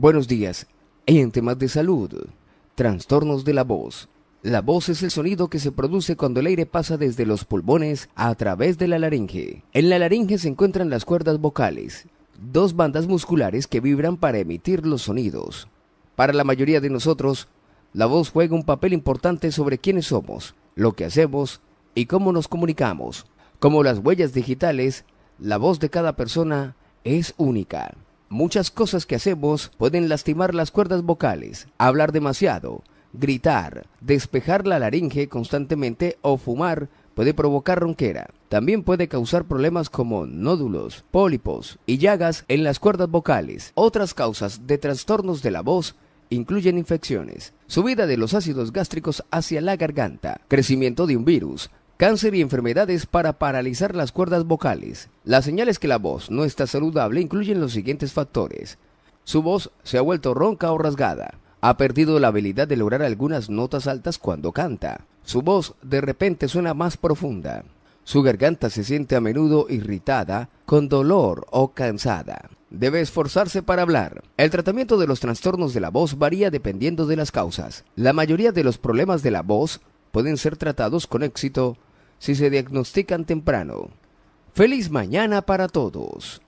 Buenos días. En temas de salud, trastornos de la voz. La voz es el sonido que se produce cuando el aire pasa desde los pulmones a través de la laringe. En la laringe se encuentran las cuerdas vocales, dos bandas musculares que vibran para emitir los sonidos. Para la mayoría de nosotros, la voz juega un papel importante sobre quiénes somos, lo que hacemos y cómo nos comunicamos. Como las huellas digitales, la voz de cada persona es única. Muchas cosas que hacemos pueden lastimar las cuerdas vocales, hablar demasiado, gritar, despejar la laringe constantemente o fumar puede provocar ronquera. También puede causar problemas como nódulos, pólipos y llagas en las cuerdas vocales. Otras causas de trastornos de la voz incluyen infecciones, subida de los ácidos gástricos hacia la garganta, crecimiento de un virus, cáncer y enfermedades para paralizar las cuerdas vocales. Las señales que la voz no está saludable incluyen los siguientes factores. Su voz se ha vuelto ronca o rasgada. Ha perdido la habilidad de lograr algunas notas altas cuando canta. Su voz de repente suena más profunda. Su garganta se siente a menudo irritada, con dolor o cansada. Debe esforzarse para hablar. El tratamiento de los trastornos de la voz varía dependiendo de las causas. La mayoría de los problemas de la voz pueden ser tratados con éxito si se diagnostican temprano. Feliz mañana para todos.